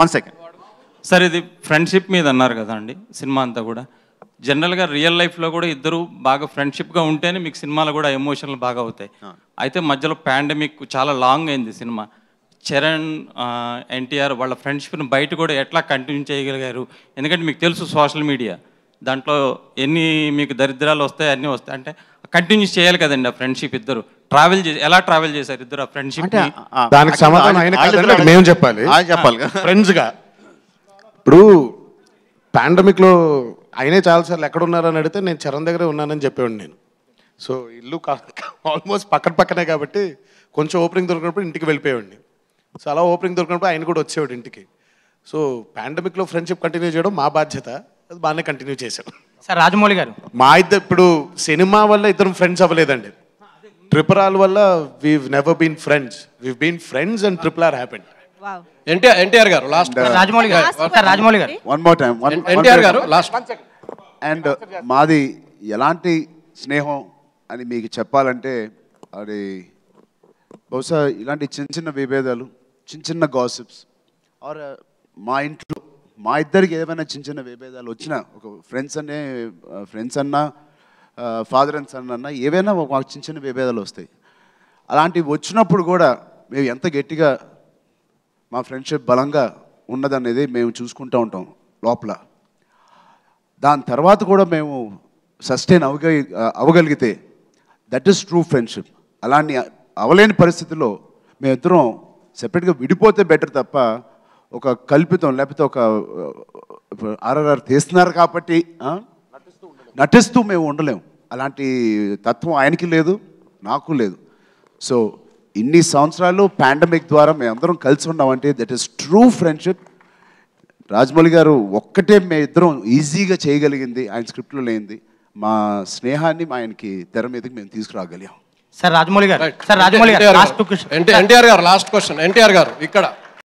one second sir ఇది friendship మీద అన్నారు కదా అండి సినిమా అంతా కూడా జనరల్గా రియల్ లైఫ్లో కూడా ఇద్దరు బాగా ఫ్రెండ్షిప్గా ఉంటేనే మీకు సినిమాలు కూడా ఎమోషనల్ బాగా అవుతాయి అయితే మధ్యలో పాండమిక్ చాలా లాంగ్ అయింది సినిమా చరణ్ ఎన్టీఆర్ వాళ్ళ ఫ్రెండ్షిప్ని బయట కూడా ఎట్లా కంటిన్యూ చేయగలిగారు ఎందుకంటే మీకు తెలుసు సోషల్ మీడియా దాంట్లో ఎన్ని మీకు దరిద్రాలు వస్తాయి అన్నీ వస్తాయి అంటే కంటిన్యూ చేయాలి కదండి ఆ ఫ్రెండ్షిప్ ఇద్దరు ట్రావెల్ చేసి ఎలా ట్రావెల్ చేశారు ఇద్దరు ఆ ఫ్రెండ్షిప్ దానికి సమాధానం మేము చెప్పాలి చెప్పాలి ఫ్రెండ్స్గా ఇప్పుడు పాండమిక్లో ఆయనే చాలాసార్లు ఎక్కడున్నారని అడిగితే నేను చరణ్ దగ్గరే ఉన్నానని చెప్పేవాడు నేను సో ఇల్లు ఆల్మోస్ట్ పక్కన పక్కనే కాబట్టి కొంచెం ఓపెనింగ్ దొరికినప్పుడు ఇంటికి వెళ్ళిపోయేవాడిని సో అలా ఓపెనింగ్ దొరికినప్పుడు ఆయన కూడా వచ్చేవాడు ఇంటికి సో పాండమిక్లో ఫ్రెండ్షిప్ కంటిన్యూ చేయడం మా బాధ్యత అది బాగానే కంటిన్యూ చేశాడు సార్ రాజమౌళి గారు మా ఇద్దరు ఇప్పుడు సినిమా వల్ల ఇద్దరం ఫ్రెండ్స్ అవ్వలేదండి ట్రిపుల్ ఆర్ వల్ల we've never been friends we've been friends and triple R happen NTR NTR గారు లాస్ట్ రాజమౌళి గారు సార్ రాజమౌళి గారు వన్ మోర్ టైం ఎన్టీఆర్ గారు లాస్ట్ అండ్ మాది ఎలాంటి స్నేహం అని మీకు చెప్పాలంటే అది బహుశా ఇలాంటి చిన్న చిన్న విభేదాలు చిన్న చిన్న గాసిప్స్ ఆర్ uh, మా ఇంట్లో మా ఇద్దరికి ఏమైనా చిన్న చిన్న విభేదాలు వచ్చినా ఒక ఫ్రెండ్స్ అనే ఫ్రెండ్స్ అన్నా ఫాదర్ అండ్ సన్ అన్నా ఏవైనా మాకు చిన్న చిన్న విభేదాలు వస్తాయి అలాంటివి వచ్చినప్పుడు కూడా మేము ఎంత గట్టిగా మా ఫ్రెండ్షిప్ బలంగా ఉన్నదనేది మేము చూసుకుంటూ ఉంటాం లోపల దాని తర్వాత కూడా మేము సస్టైన్ అవగ అవగలిగితే దట్ ఈస్ ట్రూ ఫ్రెండ్షిప్ అలాంటి అవలేని పరిస్థితిలో మేమిద్దరం సెపరేట్గా విడిపోతే బెటర్ తప్ప ఒక కల్పితం లేకపోతే ఒక ఆర్ఆర్ఆర్ తీస్తున్నారు కాబట్టి నటిస్తూ మేము ఉండలేము అలాంటి తత్వం ఆయనకి లేదు నాకు లేదు సో ఇన్ని సంవత్సరాలు పాండమిక్ ద్వారా మేమందరం కలిసి ఉన్నామంటే that is true friendship Rajamouli గారు ఒక్కటే మే ఇద్దరం ఈజీగా చేయగలిగింది ఆయన స్క్రిప్ట్లో లేనిది మా స్నేహాన్ని మా ఆయనకి తెర మీదకి మేము తీసుకురాగలిగాం సార్ రాజమౌళి గారు సార్ రాజమౌళి గారు లాస్ట్ క్వశ్చన్ ఎన్టీఆర్ గారు లాస్ట్ క్వశ్చన్ ఎన్టీఆర్ గారు ఇక్కడ